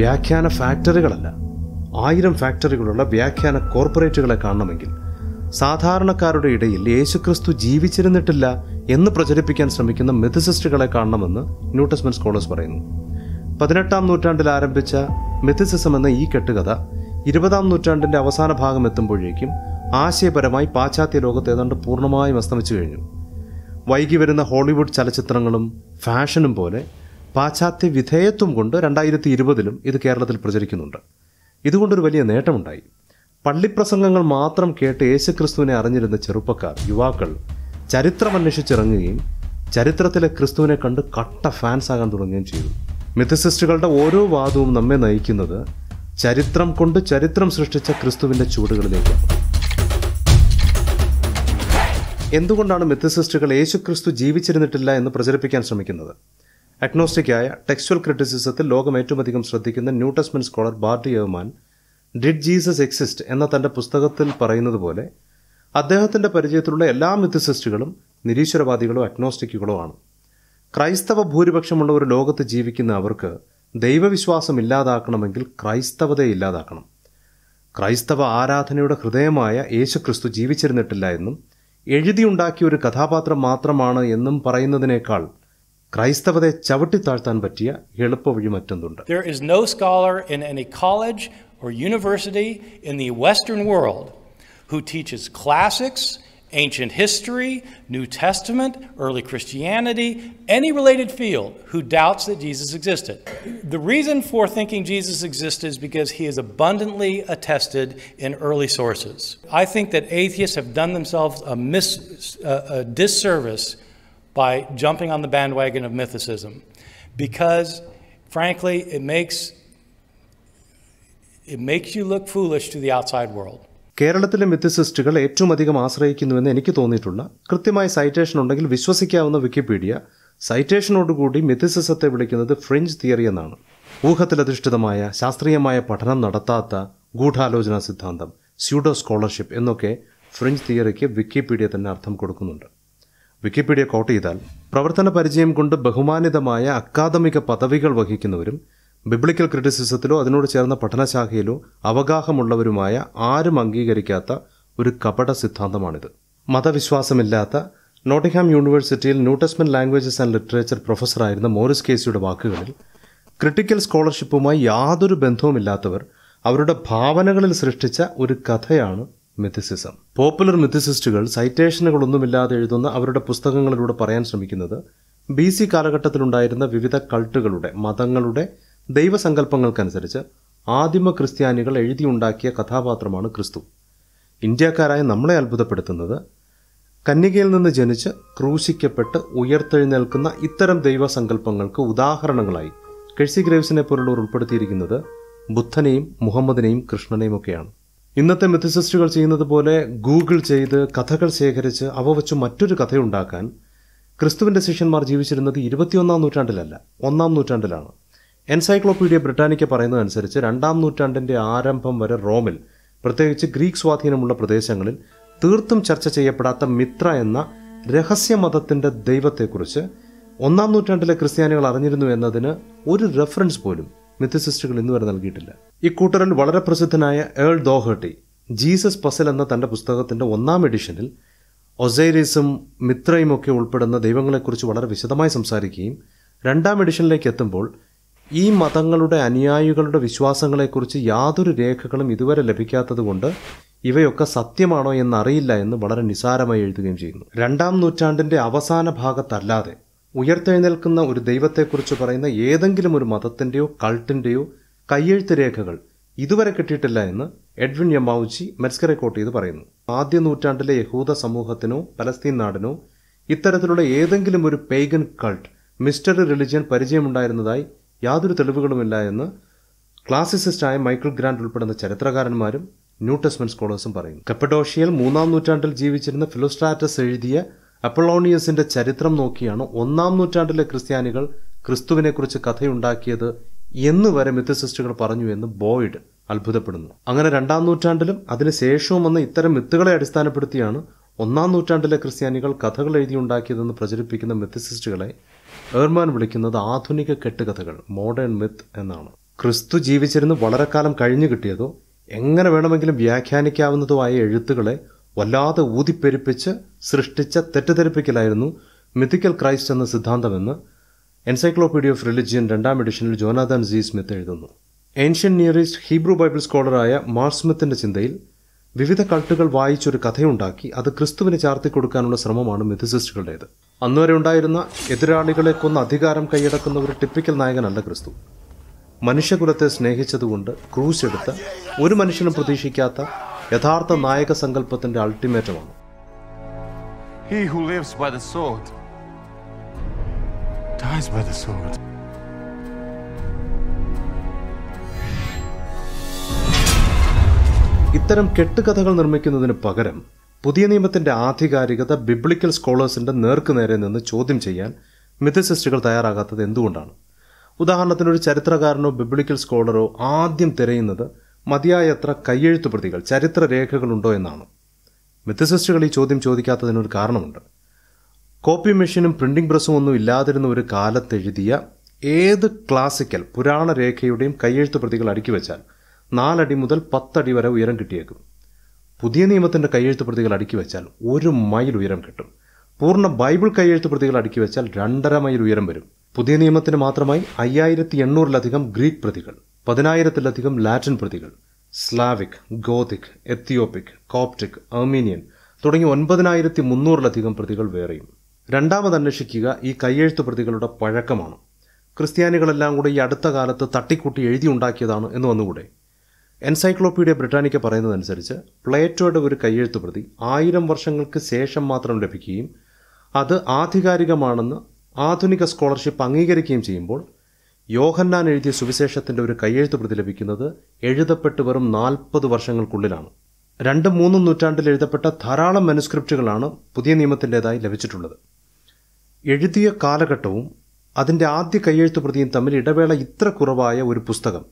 വ്യാഖ്യാന ഫാക്ടറികളല്ല ആയിരം ഫാക്ടറികളുള്ള വ്യാഖ്യാന കോർപ്പറേറ്റുകളെ കാണണമെങ്കിൽ സാധാരണക്കാരുടെ ഇടയിൽ യേശുക്രിസ്തു ജീവിച്ചിരുന്നിട്ടില്ല എന്ന് പ്രചരിപ്പിക്കാൻ ശ്രമിക്കുന്ന മിഥസിസ്റ്റുകളെ കാണണമെന്ന് ന്യൂട്ടസ്മെൻ സ്കോളേഴ്സ് പറയുന്നു പതിനെട്ടാം നൂറ്റാണ്ടിൽ ആരംഭിച്ച മെഥിസിസം എന്ന ഈ കെട്ടുകഥ ഇരുപതാം നൂറ്റാണ്ടിൻ്റെ അവസാന ഭാഗം എത്തുമ്പോഴേക്കും ആശയപരമായി പാശ്ചാത്യ ലോകത്ത് ഏതാണ്ട് പൂർണ്ണമായും അസ്തമിച്ചു കഴിഞ്ഞു വൈകി വരുന്ന ഹോളിവുഡ് ചലച്ചിത്രങ്ങളും ഫാഷനും പോലെ പാശ്ചാത്യ വിധേയത്വം കൊണ്ട് രണ്ടായിരത്തി ഇരുപതിലും ഇത് കേരളത്തിൽ പ്രചരിക്കുന്നുണ്ട് ഇതുകൊണ്ടൊരു വലിയ നേട്ടമുണ്ടായി പള്ളിപ്രസംഗങ്ങൾ മാത്രം കേട്ട് യേശുക്രിസ്തുവിനെ അറിഞ്ഞിരുന്ന ചെറുപ്പക്കാർ യുവാക്കൾ ചരിത്രം അന്വേഷിച്ചിറങ്ങുകയും ചരിത്രത്തിലെ ക്രിസ്തുവിനെ കണ്ട് കട്ട ഫാൻസ് ആകാൻ തുടങ്ങുകയും ചെയ്തു മിഥസിസ്റ്റുകളുടെ ഓരോ വാദവും നമ്മെ നയിക്കുന്നത് ചരിത്രം കൊണ്ട് ചരിത്രം സൃഷ്ടിച്ച ക്രിസ്തുവിൻ്റെ ചൂടുകളിലേക്ക് എന്തുകൊണ്ടാണ് മിഥസിസ്റ്റുകൾ യേശുക്രിസ്തു ജീവിച്ചിരുന്നിട്ടില്ല എന്ന് പ്രചരിപ്പിക്കാൻ ശ്രമിക്കുന്നത് അഗ്നോസ്റ്റിക്കായ ടെക്സ്വൽ ക്രിറ്റിസിസത്തിൽ ലോകം ഏറ്റവും അധികം ശ്രദ്ധിക്കുന്ന New Testament scholar Bart Ehrman did Jesus exist എന്ന തന്റെ പുസ്തകത്തിൽ പറയുന്നത് പോലെ അദ്ദേഹത്തിന്റെ പരിചയത്തിലുള്ള എല്ലാ മിഥിസിസ്റ്റുകളും നിരീശ്വരവാദികളോ അഗ്നോസ്റ്റിക്കുകളോ ആണ് ക്രൈസ്തവ ഭൂരിപക്ഷമുള്ള ഒരു ലോകത്ത് ജീവിക്കുന്ന അവർക്ക് ദൈവവിശ്വാസം ഇല്ലാതാക്കണമെങ്കിൽ ക്രൈസ്തവതയെ ഇല്ലാതാക്കണം ക്രൈസ്തവ ആരാധനയുടെ ഹൃദയമായ യേശുക്രിസ്തു ജീവിച്ചിരുന്നിട്ടില്ല എന്നും എഴുതിയുണ്ടാക്കിയ ഒരു കഥാപാത്രം മാത്രമാണ് എന്നും പറയുന്നതിനേക്കാൾ പറ്റിയ എളുപ്പവഴി മറ്റൊന്നുണ്ട് There is no scholar in any college or university in the western world who teaches classics ancient history, New Testament, early Christianity, any related field who doubts that Jesus existed. The reason for thinking Jesus existed is because he is abundantly attested in early sources. I think that atheists have done themselves a, mis- a, a disservice by jumping on the bandwagon of mythicism because, frankly, it makes, it makes you look foolish to the outside world. കേരളത്തിലെ മിത്തിസിസ്റ്റുകൾ ഏറ്റവും അധികം ആശ്രയിക്കുന്നുവെന്ന് എനിക്ക് തോന്നിയിട്ടുള്ള കൃത്യമായ citation ഉണ്ടെങ്കിൽ വിശ്വസിക്കാവുന്ന Wikipedia സൈറ്റേഷനോടുകൂടി മിത്തിസിസത്തെ വിളിക്കുന്നത് French theory എന്നാണ് ഊഹത്തിലധിഷ്ഠിതമായ ശാസ്ത്രീയമായ പഠനം നടത്താത്ത ഗൂഢാലോചനാ സിദ്ധാന്തം സ്യൂഡോ സ്കോളർഷിപ്പ് എന്നൊക്കെ ഫ്രഞ്ച് തിയറിക്ക് വിക്കിപീഡിയ തന്നെ അർത്ഥം കൊടുക്കുന്നുണ്ട് വിക്കിപീഡിയ കോട്ട് ചെയ്താൽ പ്രവർത്തന പരിചയം കൊണ്ട് ബഹുമാനിതമായ അക്കാദമിക പദവികൾ വഹിക്കുന്നവരും ബിബ്ലിക്കൽ ക്രിറ്റിസിസത്തിലോ അതിനോട് ചേർന്ന പഠനശാഖയിലോ അവഗാഹമുള്ളവരുമായ ആരും അംഗീകരിക്കാത്ത ഒരു കപട സിദ്ധാന്തമാണിത് മതവിശ്വാസമില്ലാത്ത നോട്ടിംഗ്ഹാം യൂണിവേഴ്സിറ്റിയിൽ ന്യൂടെസ്മെൻറ്റ് ലാംഗ്വേജസ് ആൻഡ് ലിറ്ററേച്ചർ പ്രൊഫസറായിരുന്ന മോറിസ് കേസിയുടെ വാക്കുകളിൽ ക്രിട്ടിക്കൽ സ്കോളർഷിപ്പുമായി യാതൊരു ബന്ധവുമില്ലാത്തവർ അവരുടെ ഭാവനകളിൽ സൃഷ്ടിച്ച ഒരു കഥയാണ് മിത്തിസിസം പോപ്പുലർ മിത്തിസിസ്റ്റുകൾ സൈറ്റേഷനുകളൊന്നുമില്ലാതെ എഴുതുന്ന അവരുടെ പുസ്തകങ്ങളിലൂടെ പറയാൻ ശ്രമിക്കുന്നത് ബി സി കാലഘട്ടത്തിലുണ്ടായിരുന്ന വിവിധ കൾട്ടുകളുടെ മതങ്ങളുടെ ദൈവസങ്കല്പങ്ങൾക്കനുസരിച്ച് ആദിമ ക്രിസ്ത്യാനികൾ എഴുതിയുണ്ടാക്കിയ കഥാപാത്രമാണ് ക്രിസ്തു ഇന്ത്യക്കാരായ നമ്മളെ അത്ഭുതപ്പെടുത്തുന്നത് കന്യകയിൽ നിന്ന് ജനിച്ച് ക്രൂശിക്കപ്പെട്ട് ഉയർത്തെഴുന്നേൽക്കുന്ന ഇത്തരം ദൈവസങ്കല്പങ്ങൾക്ക് ഉദാഹരണങ്ങളായി കഴ്സി ഗ്രേവ്സിനെ പോലുള്ളവർ ഉൾപ്പെടുത്തിയിരിക്കുന്നത് ബുദ്ധനെയും മുഹമ്മദിനെയും കൃഷ്ണനെയും ഒക്കെയാണ് ഇന്നത്തെ മെത്തസിസ്റ്റുകൾ ചെയ്യുന്നത് പോലെ ഗൂഗിൾ ചെയ്ത് കഥകൾ ശേഖരിച്ച് അവ വെച്ച് മറ്റൊരു കഥയുണ്ടാക്കാൻ ക്രിസ്തുവിൻ്റെ ശിഷ്യന്മാർ ജീവിച്ചിരുന്നത് ഇരുപത്തിയൊന്നാം നൂറ്റാണ്ടിലല്ല ഒന്നാം നൂറ്റാണ്ടിലാണ് എൻസൈക്ലോപീഡിയ ബ്രിട്ടാനിക്ക പറയുന്നതനുസരിച്ച് രണ്ടാം നൂറ്റാണ്ടിൻ്റെ ആരംഭം വരെ റോമിൽ പ്രത്യേകിച്ച് ഗ്രീക്ക് സ്വാധീനമുള്ള പ്രദേശങ്ങളിൽ തീർത്തും ചർച്ച ചെയ്യപ്പെടാത്ത മിത്ര എന്ന രഹസ്യമതത്തിൻ്റെ ദൈവത്തെക്കുറിച്ച് ഒന്നാം നൂറ്റാണ്ടിലെ ക്രിസ്ത്യാനികൾ അറിഞ്ഞിരുന്നു എന്നതിന് ഒരു റെഫറൻസ് പോലും നിത്യസിസ്റ്റുകൾ ഇന്നു വരെ നൽകിയിട്ടില്ല ഇക്കൂട്ടറിൽ വളരെ പ്രസിദ്ധനായ ഏൾ ദോഹട്ടി ജീസസ് പസൽ എന്ന തൻ്റെ പുസ്തകത്തിൻ്റെ ഒന്നാം എഡിഷനിൽ ഒസൈരീസും മിത്രയും ഒക്കെ ഉൾപ്പെടുന്ന ദൈവങ്ങളെക്കുറിച്ച് വളരെ വിശദമായി സംസാരിക്കുകയും രണ്ടാം എഡിഷനിലേക്ക് എത്തുമ്പോൾ ഈ മതങ്ങളുടെ അനുയായികളുടെ വിശ്വാസങ്ങളെക്കുറിച്ച് യാതൊരു രേഖകളും ഇതുവരെ ലഭിക്കാത്തതുകൊണ്ട് ഇവയൊക്കെ സത്യമാണോ എന്നറിയില്ല എന്ന് വളരെ നിസാരമായി എഴുതുകയും ചെയ്യുന്നു രണ്ടാം നൂറ്റാണ്ടിൻ്റെ അവസാന ഭാഗത്തല്ലാതെ ഉയർത്തെഴുന്നേൽക്കുന്ന ഒരു ദൈവത്തെക്കുറിച്ച് പറയുന്ന ഏതെങ്കിലും ഒരു മതത്തിൻ്റെയോ കൾട്ടിൻ്റെയോ കയ്യെഴുത്ത് രേഖകൾ ഇതുവരെ കിട്ടിയിട്ടില്ല എന്ന് എഡ്വിൻ യമാവുച്ചി മെറ്റ്സ്കറെ കോട്ട് ചെയ്ത് പറയുന്നു ആദ്യ നൂറ്റാണ്ടിലെ യഹൂദ സമൂഹത്തിനോ പലസ്തീൻ നാടിനോ ഇത്തരത്തിലുള്ള ഏതെങ്കിലും ഒരു പെയ്ഗൻ കൾട്ട് മിസ്റ്ററി റിലിജിയൻ പരിചയമുണ്ടായിരുന്നതായി യാതൊരു തെളിവുകളുമില്ല എന്ന് ക്ലാസിസിസ്റ്റായ മൈക്കിൾ ഗ്രാൻഡ് ഉൾപ്പെടുന്ന ചരിത്രകാരന്മാരും ന്യൂ ടെസ്റ്റ്മെന്റ് സ്കോളേഴ്സും പറയുന്നു കപ്പഡോഷ്യയിൽ മൂന്നാം നൂറ്റാണ്ടിൽ ജീവിച്ചിരുന്ന ഫിലോസ്ട്രാറ്റസ് എഴുതിയ അപ്പളോണിയസിന്റെ ചരിത്രം നോക്കിയാണ് ഒന്നാം നൂറ്റാണ്ടിലെ ക്രിസ്ത്യാനികൾ ക്രിസ്തുവിനെക്കുറിച്ച് കഥയുണ്ടാക്കിയത് എന്ന് വരെ മിത്തസിസ്റ്റുകൾ പറഞ്ഞു എന്ന് ബോയ്ഡ് അത്ഭുതപ്പെടുന്നു അങ്ങനെ രണ്ടാം നൂറ്റാണ്ടിലും അതിനുശേഷവും വന്ന ഇത്തരം മിത്തുകളെ അടിസ്ഥാനപ്പെടുത്തിയാണ് ഒന്നാം നൂറ്റാണ്ടിലെ ക്രിസ്ത്യാനികൾ കഥകൾ എഴുതിയുണ്ടാക്കിയതെന്ന് പ്രചരിപ്പിക്കുന്ന മിത്തസിസ്റ്റുകളെ ഏർമാൻ വിളിക്കുന്നത് ആധുനിക കെട്ടുകഥകൾ മോഡേൺ മിത്ത് എന്നാണ് ക്രിസ്തു ജീവിച്ചിരുന്ന് വളരെ കാലം കഴിഞ്ഞു കിട്ടിയതോ എങ്ങനെ വേണമെങ്കിലും ആയ എഴുത്തുകളെ വല്ലാതെ ഊതിപ്പെരുപ്പിച്ച് സൃഷ്ടിച്ച തെറ്റിദ്ധരിപ്പിക്കലായിരുന്നു മിത്തിക്കൽ ക്രൈസ്റ്റ് എന്ന സിദ്ധാന്തമെന്ന് എൻസൈക്ലോപീഡിയ ഓഫ് റിലിജിയൻ രണ്ടാം എഡിഷനിൽ ജോനാഥൻ ജി സ്മിത്ത് എഴുതുന്നു ഏൻഷ്യൻ നിയറിസ്റ്റ് ഹീബ്രു ബൈബിൾ സ്കോളറായ സ്മിത്തിന്റെ ചിന്തയിൽ വിവിധ കൾട്ടുകൾ വായിച്ചൊരു കഥയുണ്ടാക്കി അത് ക്രിസ്തുവിനെ ചാർത്തി കൊടുക്കാനുള്ള ശ്രമമാണ് മിഥിസിസ്റ്റുകളുടേത് അന്നുവരെ ഉണ്ടായിരുന്ന എതിരാളികളെ കൊന്ന അധികാരം കൈയടക്കുന്ന ഒരു ടിപ്പിക്കൽ നായകനല്ല ക്രിസ്തു മനുഷ്യകുലത്തെ സ്നേഹിച്ചതുകൊണ്ട് ക്രൂസ് എടുത്ത ഒരു മനുഷ്യനും പ്രതീക്ഷിക്കാത്ത യഥാർത്ഥ നായക സങ്കല്പത്തിന്റെ അൾട്ടിമേറ്റമാണ് ഇത്തരം കെട്ടുകഥകൾ നിർമ്മിക്കുന്നതിന് പകരം പുതിയ നിയമത്തിന്റെ ആധികാരികത ബിബ്ലിക്കൽ സ്കോളേഴ്സിന്റെ നേർക്കുനേരെ നിന്ന് ചോദ്യം ചെയ്യാൻ മിഥസിസ്റ്റുകൾ തയ്യാറാകാത്തത് എന്തുകൊണ്ടാണ് ഉദാഹരണത്തിന് ഒരു ചരിത്രകാരനോ ബിബ്ലിക്കൽ സ്കോളറോ ആദ്യം തിരയുന്നത് മതിയായത്ര കയ്യെഴുത്ത് പ്രതികൾ ചരിത്ര രേഖകളുണ്ടോ എന്നാണ് മെത്തസിസ്റ്റുകൾ ഈ ചോദ്യം ചോദിക്കാത്തതിനൊരു കാരണമുണ്ട് കോപ്പി മെഷീനും പ്രിന്റിംഗ് പ്രസ്സും ഒന്നും ഇല്ലാതിരുന്ന ഒരു കാലത്തെഴുതിയ ഏത് ക്ലാസിക്കൽ പുരാണ രേഖയുടെയും കയ്യെഴുത്ത് പ്രതികൾ അടുക്കി വെച്ചാൽ നാലടി മുതൽ പത്തടി വരെ ഉയരം കിട്ടിയേക്കും പുതിയ നിയമത്തിൻ്റെ കയ്യെഴുത്ത് പ്രതികൾ അടുക്കി വെച്ചാൽ ഒരു മൈൽ ഉയരം കിട്ടും പൂർണ്ണ ബൈബിൾ കയ്യെഴുത്ത് പ്രതികൾ അടുക്കി വെച്ചാൽ രണ്ടര മൈൽ ഉയരം വരും പുതിയ നിയമത്തിന് മാത്രമായി അയ്യായിരത്തി എണ്ണൂറിലധികം ഗ്രീക്ക് പ്രതികൾ പതിനായിരത്തിലധികം ലാറ്റിൻ പ്രതികൾ Slavic Gothic Ethiopic Coptic Armenian തുടങ്ങി ഒൻപതിനായിരത്തി മുന്നൂറിലധികം പ്രതികൾ വേറെയും രണ്ടാമത് അന്വേഷിക്കുക ഈ കയ്യെഴുത്തു പ്രതികളുടെ പഴക്കമാണ് ക്രിസ്ത്യാനികളെല്ലാം കൂടെ ഈ അടുത്ത കാലത്ത് തട്ടിക്കൂട്ടി എഴുതിയുണ്ടാക്കിയതാണ് എന്ന് വന്നുകൂടെ എൻസൈക്ലോപ്പീഡിയ ബ്രിട്ടാനിക്ക പറയുന്നതനുസരിച്ച് പ്ലേറ്റോയുടെ ഒരു കയ്യെഴുത്തു പ്രതി ആയിരം വർഷങ്ങൾക്ക് ശേഷം മാത്രം ലഭിക്കുകയും അത് ആധികാരികമാണെന്ന് ആധുനിക സ്കോളർഷിപ്പ് അംഗീകരിക്കുകയും ചെയ്യുമ്പോൾ യോഹന്നാൻ എഴുതിയ സുവിശേഷത്തിന്റെ ഒരു കയ്യെഴുത്ത് പ്രതി ലഭിക്കുന്നത് എഴുതപ്പെട്ട് വെറും നാൽപ്പത് വർഷങ്ങൾക്കുള്ളിലാണ് രണ്ടും മൂന്നും നൂറ്റാണ്ടിൽ എഴുതപ്പെട്ട ധാരാളം മനുസ്ക്രിപ്റ്റുകളാണ് പുതിയ നിയമത്തിൻ്റെതായി ലഭിച്ചിട്ടുള്ളത് എഴുതിയ കാലഘട്ടവും അതിൻ്റെ ആദ്യ കയ്യെഴുത്ത് പ്രതിയും തമ്മിൽ ഇടവേള ഇത്ര കുറവായ ഒരു പുസ്തകം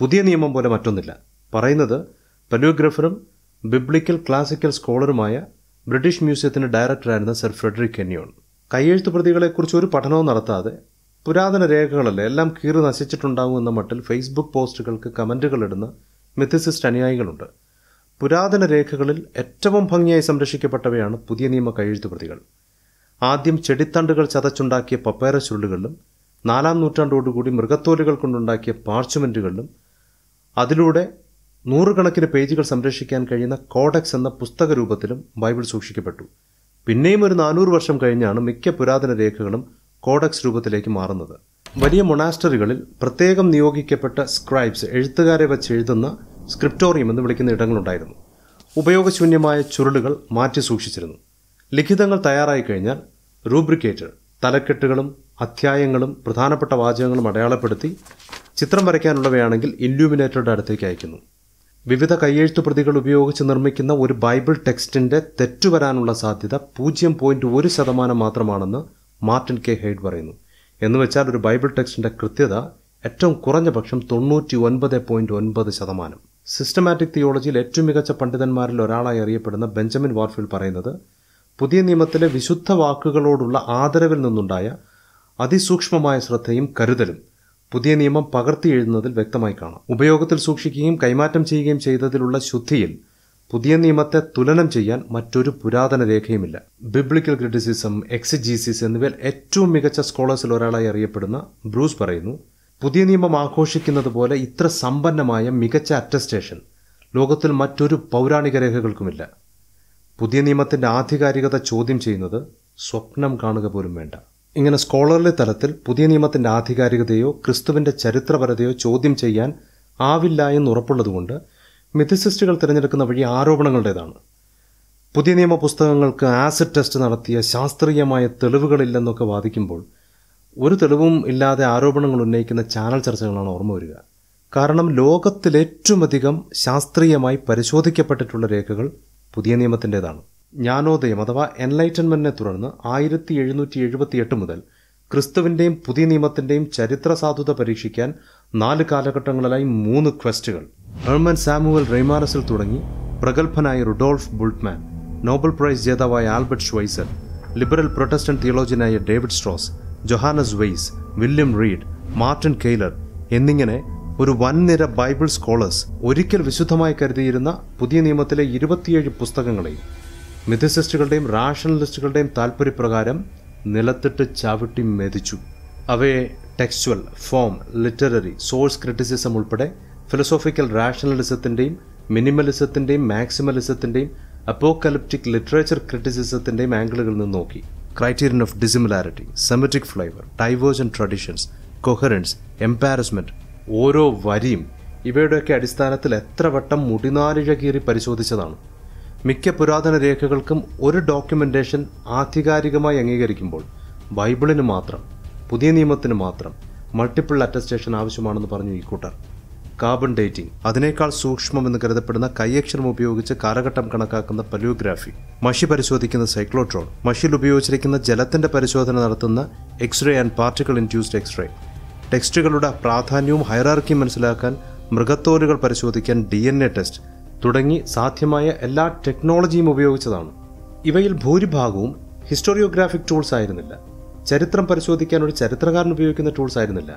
പുതിയ നിയമം പോലെ മറ്റൊന്നില്ല പറയുന്നത് പല്യൂഗ്രഫറും ബിബ്ലിക്കൽ ക്ലാസിക്കൽ സ്കോളറുമായ ബ്രിട്ടീഷ് മ്യൂസിയത്തിൻ്റെ ഡയറക്ടറായിരുന്ന സർ ഫ്രെഡറിക് കെന്യോൺ കയ്യെഴുത്ത് പ്രതികളെക്കുറിച്ച് ഒരു പഠനവും നടത്താതെ പുരാതന രേഖകളല്ലേ എല്ലാം കീറി നശിച്ചിട്ടുണ്ടാകും എന്ന മട്ടിൽ ഫേസ്ബുക്ക് പോസ്റ്റുകൾക്ക് കമൻറ്റുകൾ ഇടുന്ന മിഥിസിസ്റ്റ് അനുയായികളുണ്ട് പുരാതന രേഖകളിൽ ഏറ്റവും ഭംഗിയായി സംരക്ഷിക്കപ്പെട്ടവയാണ് പുതിയ നിയമ പ്രതികൾ ആദ്യം ചെടിത്തണ്ടുകൾ ചതച്ചുണ്ടാക്കിയ പപ്പേര ചുരുളുകളിലും നാലാം നൂറ്റാണ്ടോടുകൂടി മൃഗത്തോലുകൾ കൊണ്ടുണ്ടാക്കിയ പാർച്ച്മെൻറ്റുകളിലും അതിലൂടെ നൂറുകണക്കിന് പേജുകൾ സംരക്ഷിക്കാൻ കഴിയുന്ന കോഡക്സ് എന്ന പുസ്തക രൂപത്തിലും ബൈബിൾ സൂക്ഷിക്കപ്പെട്ടു പിന്നെയും ഒരു നാനൂറ് വർഷം കഴിഞ്ഞാണ് മിക്ക പുരാതന രേഖകളും കോഡക്സ് രൂപത്തിലേക്ക് മാറുന്നത് വലിയ മൊണാസ്റ്ററികളിൽ പ്രത്യേകം നിയോഗിക്കപ്പെട്ട സ്ക്രൈബ്സ് എഴുത്തുകാരെ വച്ച് എഴുതുന്ന സ്ക്രിപ്റ്റോറിയം എന്ന് വിളിക്കുന്ന ഇടങ്ങളുണ്ടായിരുന്നു ഉപയോഗശൂന്യമായ ചുരുളുകൾ മാറ്റി സൂക്ഷിച്ചിരുന്നു ലിഖിതങ്ങൾ തയ്യാറായി കഴിഞ്ഞാൽ റൂബ്രിക്കേറ്റർ തലക്കെട്ടുകളും അധ്യായങ്ങളും പ്രധാനപ്പെട്ട വാചകങ്ങളും അടയാളപ്പെടുത്തി ചിത്രം വരയ്ക്കാനുള്ളവയാണെങ്കിൽ ഇല്യൂമിനേറ്ററുടെ അടുത്തേക്ക് അയക്കുന്നു വിവിധ കയ്യെഴുത്തു പ്രതികൾ ഉപയോഗിച്ച് നിർമ്മിക്കുന്ന ഒരു ബൈബിൾ ടെക്സ്റ്റിന്റെ തെറ്റുവരാനുള്ള സാധ്യത പൂജ്യം പോയിൻറ്റ് ഒരു ശതമാനം മാത്രമാണെന്ന് മാർട്ടിൻ കെ ഹെയ്ഡ് പറയുന്നു എന്ന് വെച്ചാൽ ഒരു ബൈബിൾ ടെക്സ്റ്റിൻ്റെ കൃത്യത ഏറ്റവും കുറഞ്ഞ പക്ഷം തൊണ്ണൂറ്റി ഒൻപത് പോയിൻറ്റ് ഒൻപത് ശതമാനം സിസ്റ്റമാറ്റിക് തിയോളജിയിൽ ഏറ്റവും മികച്ച പണ്ഡിതന്മാരിൽ ഒരാളായി അറിയപ്പെടുന്ന ബെഞ്ചമിൻ വാർഫിൽ പറയുന്നത് പുതിയ നിയമത്തിലെ വിശുദ്ധ വാക്കുകളോടുള്ള ആദരവിൽ നിന്നുണ്ടായ അതിസൂക്ഷ്മമായ ശ്രദ്ധയും കരുതലും പുതിയ നിയമം പകർത്തി എഴുതുന്നതിൽ വ്യക്തമായി കാണാം ഉപയോഗത്തിൽ സൂക്ഷിക്കുകയും കൈമാറ്റം ചെയ്യുകയും ചെയ്തതിലുള്ള ശുദ്ധിയിൽ പുതിയ നിയമത്തെ തുലനം ചെയ്യാൻ മറ്റൊരു പുരാതന രേഖയുമില്ല ബിബ്ലിക്കൽ ക്രിറ്റിസിസം എക്സിജീസിസ് എന്നിവയിൽ ഏറ്റവും മികച്ച സ്കോളേഴ്സിൽ ഒരാളായി അറിയപ്പെടുന്ന ബ്രൂസ് പറയുന്നു പുതിയ നിയമം ആഘോഷിക്കുന്നത് പോലെ ഇത്ര സമ്പന്നമായ മികച്ച അറ്റസ്റ്റേഷൻ ലോകത്തിൽ മറ്റൊരു പൗരാണിക രേഖകൾക്കുമില്ല പുതിയ നിയമത്തിന്റെ ആധികാരികത ചോദ്യം ചെയ്യുന്നത് സ്വപ്നം കാണുക പോലും വേണ്ട ഇങ്ങനെ സ്കോളർലി തലത്തിൽ പുതിയ നിയമത്തിന്റെ ആധികാരികതയോ ക്രിസ്തുവിന്റെ ചരിത്രപരതയോ ചോദ്യം ചെയ്യാൻ ആവില്ല എന്നുറപ്പുള്ളതുകൊണ്ട് മിഥിസിസ്റ്റുകൾ തിരഞ്ഞെടുക്കുന്ന വഴി ആരോപണങ്ങളുടേതാണ് പുതിയ നിയമ പുസ്തകങ്ങൾക്ക് ആസിഡ് ടെസ്റ്റ് നടത്തിയ ശാസ്ത്രീയമായ തെളിവുകളില്ലെന്നൊക്കെ വാദിക്കുമ്പോൾ ഒരു തെളിവും ഇല്ലാതെ ആരോപണങ്ങൾ ഉന്നയിക്കുന്ന ചാനൽ ചർച്ചകളാണ് ഓർമ്മ വരിക കാരണം ലോകത്തിലേറ്റവുമധികം ശാസ്ത്രീയമായി പരിശോധിക്കപ്പെട്ടിട്ടുള്ള രേഖകൾ പുതിയ നിയമത്തിൻ്റെതാണ് ജ്ഞാനോദയം അഥവാ എൻലൈറ്റൻമെൻറ്റിനെ തുടർന്ന് ആയിരത്തി എഴുന്നൂറ്റി എട്ട് മുതൽ ക്രിസ്തുവിൻ്റെയും പുതിയ നിയമത്തിൻ്റെയും ചരിത്ര സാധുത പരീക്ഷിക്കാൻ നാല് കാലഘട്ടങ്ങളിലായി മൂന്ന് ക്വസ്റ്റുകൾ ഹെർമൻ സാമുവൽ റെയ്മാറസിൽ തുടങ്ങി പ്രഗത്ഭനായ റുഡോൾഫ് ബുൾട്ട്മാൻ നോബൽ പ്രൈസ് ജേതാവായ ആൽബർട്ട് ഷ്വൈസർ ലിബറൽ പ്രൊട്ടസ്റ്റന്റ് തിയോളജിനായ David Strauss Johannes Weiss William Wrede Martin Kahler എന്നിങ്ങനെ ഒരു വൻനിര ബൈബിൾ സ്കോളേഴ്സ് ഒരിക്കൽ വിശുദ്ധമായി കരുതിയിരുന്ന പുതിയ നിയമത്തിലെ ഇരുപത്തിയേഴ് പുസ്തകങ്ങളെയും മിഥസിസ്റ്റുകളുടെയും റാഷണലിസ്റ്റുകളുടെയും താല്പര്യപ്രകാരം നിലത്തിട്ട് ചവിട്ടി മെതിച്ചു അവയെ textual form literary source criticism ഉൾപ്പെടെ ഫിലോസോഫിക്കൽ റാഷണലിസത്തിൻ്റെയും മിനിമലിസത്തിൻ്റെയും മാക്സിമലിസത്തിൻ്റെയും അപ്പോക്കലിപ്റ്റിക് ലിറ്ററേച്ചർ ക്രിറ്റിസിസത്തിൻ്റെയും ആംഗിളുകളിൽ നിന്ന് നോക്കി criterion of dissimilarity Semitic flavour divergent traditions coherence embarrassment ഓരോ വരിയും ഇവയുടെയൊക്കെ അടിസ്ഥാനത്തിൽ എത്ര വട്ടം മുടിനാരിഴ കീറി പരിശോധിച്ചതാണ് മിക്ക പുരാതന രേഖകൾക്കും ഒരു ഡോക്യുമെൻറ്റേഷൻ ആധികാരികമായി അംഗീകരിക്കുമ്പോൾ ബൈബിളിന് മാത്രം പുതിയ നിയമത്തിന് മാത്രം മൾട്ടിപ്പിൾ അറ്റസ്റ്റേഷൻ ആവശ്യമാണെന്ന് പറഞ്ഞു ഈ കൂട്ടർ കാർബൺ ഡേറ്റിംഗ് അതിനേക്കാൾ എന്ന് കരുതപ്പെടുന്ന കൈയക്ഷരം ഉപയോഗിച്ച് കാലഘട്ടം കണക്കാക്കുന്ന പലിയോഗ്രാഫി മഷി പരിശോധിക്കുന്ന സൈക്ലോട്രോൺ മഷിയിൽ ഉപയോഗിച്ചിരിക്കുന്ന ജലത്തിന്റെ പരിശോധന നടത്തുന്ന X ray and particle induced X ray ടെക്സ്റ്റുകളുടെ പ്രാധാന്യവും ഹൈറാർക്കിയും മനസ്സിലാക്കാൻ മൃഗത്തോലുകൾ പരിശോധിക്കാൻ ഡി ടെസ്റ്റ് തുടങ്ങി സാധ്യമായ എല്ലാ ടെക്നോളജിയും ഉപയോഗിച്ചതാണ് ഇവയിൽ ഭൂരിഭാഗവും ഹിസ്റ്റോറിയോഗ്രാഫിക് ടൂൾസ് ആയിരുന്നില്ല ചരിത്രം പരിശോധിക്കാൻ ഒരു ചരിത്രകാരൻ ഉപയോഗിക്കുന്ന ടൂൾസ് ആയിരുന്നില്ല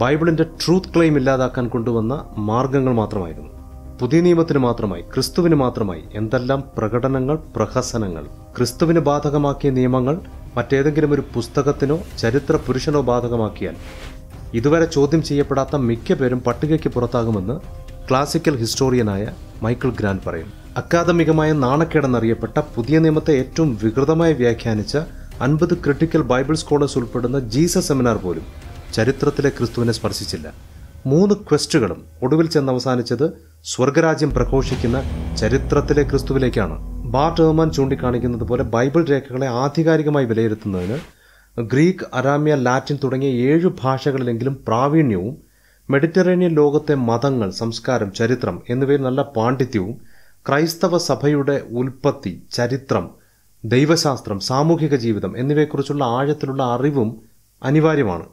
ബൈബിളിന്റെ ട്രൂത്ത് ക്ലെയിം ഇല്ലാതാക്കാൻ കൊണ്ടുവന്ന മാർഗങ്ങൾ മാത്രമായിരുന്നു പുതിയ നിയമത്തിന് മാത്രമായി ക്രിസ്തുവിന് മാത്രമായി എന്തെല്ലാം പ്രകടനങ്ങൾ പ്രഹസനങ്ങൾ ക്രിസ്തുവിന് ബാധകമാക്കിയ നിയമങ്ങൾ മറ്റേതെങ്കിലും ഒരു പുസ്തകത്തിനോ ചരിത്ര പുരുഷനോ ബാധകമാക്കിയാൽ ഇതുവരെ ചോദ്യം ചെയ്യപ്പെടാത്ത മിക്ക പേരും പട്ടികയ്ക്ക് പുറത്താകുമെന്ന് ക്ലാസിക്കൽ ഹിസ്റ്റോറിയനായ മൈക്കിൾ ഗ്രാൻ പറയും അക്കാദമികമായ നാണക്കേടെന്നറിയപ്പെട്ട പുതിയ നിയമത്തെ ഏറ്റവും വികൃതമായി വ്യാഖ്യാനിച്ച അൻപത് ക്രിട്ടിക്കൽ ബൈബിൾ സ്കോളേഴ്സ് ഉൾപ്പെടുന്ന ജീസസ് സെമിനാർ പോലും ചരിത്രത്തിലെ ക്രിസ്തുവിനെ സ്പർശിച്ചില്ല മൂന്ന് ക്വസ്റ്റുകളും ഒടുവിൽ ചെന്ന് അവസാനിച്ചത് സ്വർഗരാജ്യം പ്രഘോഷിക്കുന്ന ചരിത്രത്തിലെ ക്രിസ്തുവിലേക്കാണ് ബാർ ഹെർമാൻ ചൂണ്ടിക്കാണിക്കുന്നത് പോലെ ബൈബിൾ രേഖകളെ ആധികാരികമായി വിലയിരുത്തുന്നതിന് ഗ്രീക്ക് അരാമ്യ ലാറ്റിൻ തുടങ്ങിയ ഏഴ് ഭാഷകളിലെങ്കിലും പ്രാവീണ്യവും മെഡിറ്ററേനിയൻ ലോകത്തെ മതങ്ങൾ സംസ്കാരം ചരിത്രം എന്നിവയിൽ നല്ല പാണ്ഡിത്യവും ക്രൈസ്തവ സഭയുടെ ഉൽപ്പത്തി ചരിത്രം ദൈവശാസ്ത്രം സാമൂഹിക ജീവിതം എന്നിവയെക്കുറിച്ചുള്ള ആഴത്തിലുള്ള അറിവും അനിവാര്യമാണ്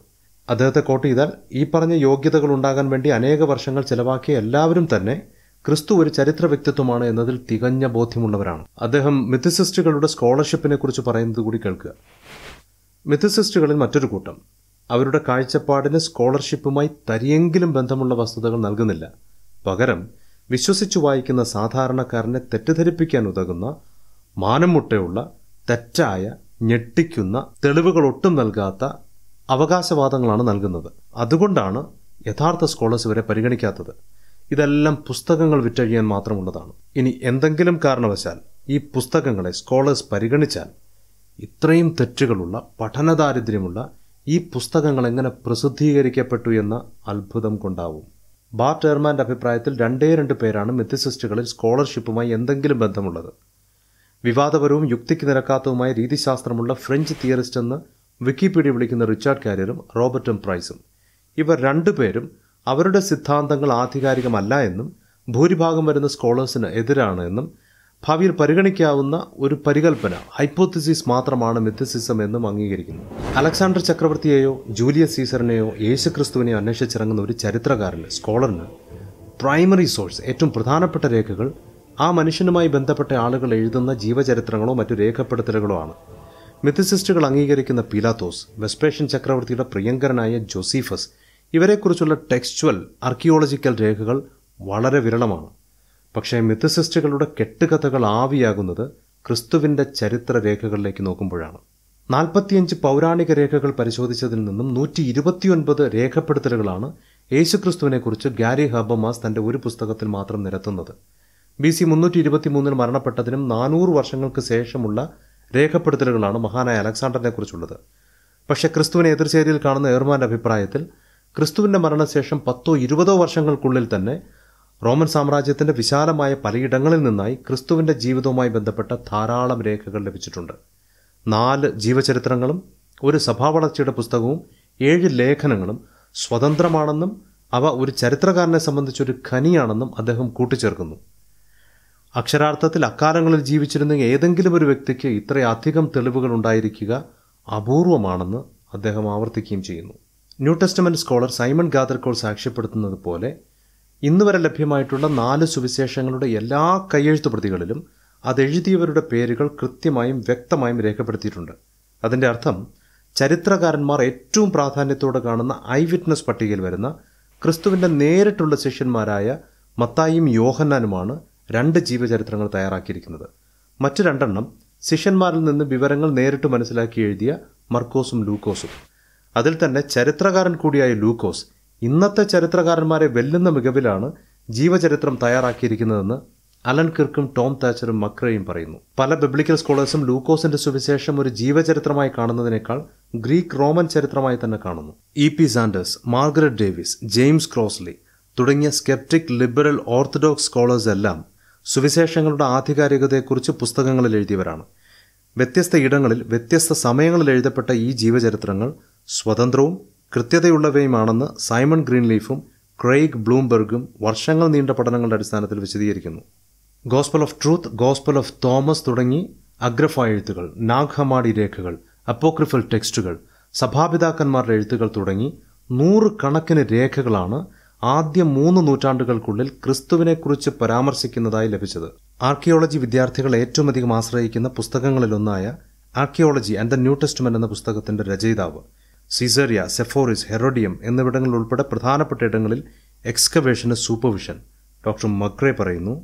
അദ്ദേഹത്തെ കോട്ട് ചെയ്താൽ ഈ പറഞ്ഞ യോഗ്യതകൾ ഉണ്ടാകാൻ വേണ്ടി അനേക വർഷങ്ങൾ ചിലവാക്കിയ എല്ലാവരും തന്നെ ക്രിസ്തു ഒരു ചരിത്ര വ്യക്തിത്വമാണ് എന്നതിൽ തികഞ്ഞ ബോധ്യമുള്ളവരാണ് അദ്ദേഹം മിഥസിസ്റ്റുകളുടെ സ്കോളർഷിപ്പിനെ കുറിച്ച് പറയുന്നത് കൂടി കേൾക്കുക മിഥിസിസ്റ്റുകളിൽ മറ്റൊരു കൂട്ടം അവരുടെ കാഴ്ചപ്പാടിന് സ്കോളർഷിപ്പുമായി തരിയെങ്കിലും ബന്ധമുള്ള വസ്തുതകൾ നൽകുന്നില്ല പകരം വിശ്വസിച്ചു വായിക്കുന്ന സാധാരണക്കാരനെ തെറ്റിദ്ധരിപ്പിക്കാൻ ഉതകുന്ന മുട്ടയുള്ള തെറ്റായ ഞെട്ടിക്കുന്ന തെളിവുകൾ ഒട്ടും നൽകാത്ത അവകാശവാദങ്ങളാണ് നൽകുന്നത് അതുകൊണ്ടാണ് യഥാർത്ഥ സ്കോളേഴ്സ് ഇവരെ പരിഗണിക്കാത്തത് ഇതെല്ലാം പുസ്തകങ്ങൾ വിറ്റഴിയാൻ മാത്രമുള്ളതാണ് ഇനി എന്തെങ്കിലും കാരണവശാൽ ഈ പുസ്തകങ്ങളെ സ്കോളേഴ്സ് പരിഗണിച്ചാൽ ഇത്രയും തെറ്റുകളുള്ള പഠനദാരിദ്ര്യമുള്ള ഈ പുസ്തകങ്ങൾ എങ്ങനെ പ്രസിദ്ധീകരിക്കപ്പെട്ടു എന്ന അത്ഭുതം കൊണ്ടാവും ബാർട്ട് ചെയർമാൻ്റെ അഭിപ്രായത്തിൽ രണ്ടേ രണ്ട് പേരാണ് മെത്തിസിസ്റ്റുകളിൽ സ്കോളർഷിപ്പുമായി എന്തെങ്കിലും ബന്ധമുള്ളത് വിവാദപരവും യുക്തിക്ക് നിരക്കാത്തതുമായ രീതിശാസ്ത്രമുള്ള ഫ്രഞ്ച് തിയറിസ്റ്റ് എന്ന് വിക്കിപീഡിയ വിളിക്കുന്ന റിച്ചാർഡ് കാരിയറും റോബർട്ടും പ്രൈസും ഇവർ രണ്ടുപേരും അവരുടെ സിദ്ധാന്തങ്ങൾ ആധികാരികമല്ല എന്നും ഭൂരിഭാഗം വരുന്ന സ്കോളേഴ്സിന് എതിരാണ് എന്നും ഭാവിയിൽ പരിഗണിക്കാവുന്ന ഒരു പരികൽപ്പന ഹൈപ്പോത്തിസിസ് മാത്രമാണ് മിത്തസിസം എന്നും അംഗീകരിക്കുന്നു അലക്സാണ്ടർ ചക്രവർത്തിയെയോ ജൂലിയസ് സീസറിനെയോ യേശുക്രിസ്തുവിനെയോ അന്വേഷിച്ചിറങ്ങുന്ന ഒരു ചരിത്രകാരന് സ്കോളറിന് പ്രൈമറി സോഴ്സ് ഏറ്റവും പ്രധാനപ്പെട്ട രേഖകൾ ആ മനുഷ്യനുമായി ബന്ധപ്പെട്ട ആളുകൾ എഴുതുന്ന ജീവചരിത്രങ്ങളോ മറ്റു രേഖപ്പെടുത്തലുകളോ ആണ് മെത്തിസിസ്റ്റുകൾ അംഗീകരിക്കുന്ന പീലാത്തോസ് വെസ്പേഷ്യൻ ചക്രവർത്തിയുടെ പ്രിയങ്കരനായ ജോസീഫസ് ഇവരെക്കുറിച്ചുള്ള ടെക്സ്ച്വൽ ആർക്കിയോളജിക്കൽ രേഖകൾ വളരെ വിരളമാണ് പക്ഷേ മെത്തിസിസ്റ്റുകളുടെ കെട്ടുകഥകൾ ആവിയാകുന്നത് ക്രിസ്തുവിൻ്റെ ചരിത്ര രേഖകളിലേക്ക് നോക്കുമ്പോഴാണ് നാൽപ്പത്തിയഞ്ച് പൗരാണിക രേഖകൾ പരിശോധിച്ചതിൽ നിന്നും നൂറ്റി ഇരുപത്തിയൊൻപത് രേഖപ്പെടുത്തലുകളാണ് യേശുക്രിസ്തുവിനെക്കുറിച്ച് ഗാരി ഹബമാസ് തൻ്റെ ഒരു പുസ്തകത്തിൽ മാത്രം നിരത്തുന്നത് ബി സി മുന്നൂറ്റി ഇരുപത്തി മൂന്നിൽ മരണപ്പെട്ടതിനും നാനൂറ് വർഷങ്ങൾക്ക് ശേഷമുള്ള രേഖപ്പെടുത്തലുകളാണ് മഹാനായ അലക്സാണ്ടറിനെക്കുറിച്ചുള്ളത് പക്ഷേ ക്രിസ്തുവിനെ എതിർചേരിയിൽ കാണുന്ന ഏർമാൻ്റെ അഭിപ്രായത്തിൽ ക്രിസ്തുവിൻ്റെ മരണശേഷം പത്തോ ഇരുപതോ വർഷങ്ങൾക്കുള്ളിൽ തന്നെ റോമൻ സാമ്രാജ്യത്തിൻ്റെ വിശാലമായ പലയിടങ്ങളിൽ നിന്നായി ക്രിസ്തുവിൻ്റെ ജീവിതവുമായി ബന്ധപ്പെട്ട ധാരാളം രേഖകൾ ലഭിച്ചിട്ടുണ്ട് നാല് ജീവചരിത്രങ്ങളും ഒരു സഭാവളർച്ചയുടെ പുസ്തകവും ഏഴ് ലേഖനങ്ങളും സ്വതന്ത്രമാണെന്നും അവ ഒരു ചരിത്രകാരനെ സംബന്ധിച്ചൊരു ഖനിയാണെന്നും അദ്ദേഹം കൂട്ടിച്ചേർക്കുന്നു അക്ഷരാർത്ഥത്തിൽ അക്കാലങ്ങളിൽ ജീവിച്ചിരുന്ന ഏതെങ്കിലും ഒരു വ്യക്തിക്ക് ഇത്രയധികം തെളിവുകൾ ഉണ്ടായിരിക്കുക അപൂർവമാണെന്ന് അദ്ദേഹം ആവർത്തിക്കുകയും ചെയ്യുന്നു New Testament scholar Simon Gathercole സാക്ഷ്യപ്പെടുത്തുന്നത് പോലെ ഇന്ന് വരെ ലഭ്യമായിട്ടുള്ള നാല് സുവിശേഷങ്ങളുടെ എല്ലാ കയ്യെഴുത്തു പ്രതികളിലും അതെഴുതിയവരുടെ പേരുകൾ കൃത്യമായും വ്യക്തമായും രേഖപ്പെടുത്തിയിട്ടുണ്ട് അതിൻ്റെ അർത്ഥം ചരിത്രകാരന്മാർ ഏറ്റവും പ്രാധാന്യത്തോടെ കാണുന്ന ഐ വിറ്റ്നസ് പട്ടികയിൽ വരുന്ന ക്രിസ്തുവിൻ്റെ നേരിട്ടുള്ള ശിഷ്യന്മാരായ മത്തായും യോഹന്നാനുമാണ് രണ്ട് ജീവചരിത്രങ്ങൾ തയ്യാറാക്കിയിരിക്കുന്നത് മറ്റു രണ്ടെണ്ണം ശിഷ്യന്മാരിൽ നിന്ന് വിവരങ്ങൾ നേരിട്ട് മനസ്സിലാക്കി എഴുതിയ മർക്കോസും ലൂക്കോസും അതിൽ തന്നെ ചരിത്രകാരൻ കൂടിയായ ലൂക്കോസ് ഇന്നത്തെ ചരിത്രകാരന്മാരെ വെല്ലുന്ന മികവിലാണ് ജീവചരിത്രം തയ്യാറാക്കിയിരിക്കുന്നതെന്ന് അലൻ കിർക്കും ടോം താച്ചറും മക്രയും പറയുന്നു പല ബിബ്ലിക്കൽ സ്കോളേഴ്സും ലൂക്കോസിന്റെ സുവിശേഷം ഒരു ജീവചരിത്രമായി കാണുന്നതിനേക്കാൾ ഗ്രീക്ക് റോമൻ ചരിത്രമായി തന്നെ കാണുന്നു E P Sanders Margaret Davies James Crossley തുടങ്ങിയ സ്കെപ്റ്റിക് ലിബറൽ ഓർത്തഡോക്സ് സ്കോളേഴ്സ് എല്ലാം സുവിശേഷങ്ങളുടെ ആധികാരികതയെക്കുറിച്ച് പുസ്തകങ്ങളിൽ എഴുതിയവരാണ് വ്യത്യസ്ത ഇടങ്ങളിൽ വ്യത്യസ്ത സമയങ്ങളിൽ എഴുതപ്പെട്ട ഈ ജീവചരിത്രങ്ങൾ സ്വതന്ത്രവും കൃത്യതയുള്ളവയുമാണെന്ന് സൈമൺ ഗ്രീൻലീഫും ക്രെയ്ഗ് ബ്ലൂംബെർഗും വർഷങ്ങൾ നീണ്ട പഠനങ്ങളുടെ അടിസ്ഥാനത്തിൽ വിശദീകരിക്കുന്നു gospel of truth gospel of Thomas തുടങ്ങി അഗ്രഫ എഴുത്തുകൾ നാഗ്ഹമാടി രേഖകൾ അപ്പോക്രിഫൽ ടെക്സ്റ്റുകൾ സഭാപിതാക്കന്മാരുടെ എഴുത്തുകൾ തുടങ്ങി നൂറുകണക്കിന് കണക്കിന് രേഖകളാണ് ആദ്യ മൂന്ന് നൂറ്റാണ്ടുകൾക്കുള്ളിൽ ക്രിസ്തുവിനെക്കുറിച്ച് പരാമർശിക്കുന്നതായി ലഭിച്ചത് ആർക്കിയോളജി വിദ്യാർത്ഥികൾ ഏറ്റവും അധികം ആശ്രയിക്കുന്ന പുസ്തകങ്ങളിലൊന്നായ archaeology and the New Testament എന്ന പുസ്തകത്തിന്റെ രചയിതാവ് സിസേറിയ സെഫോറിസ് ഹെറോഡിയം എന്നിവിടങ്ങൾ ഉൾപ്പെടെ പ്രധാനപ്പെട്ട ഇടങ്ങളിൽ എക്സ്കവേഷന് സൂപ്പർവിഷൻ ഡോക്ടർ മക്രെ പറയുന്നു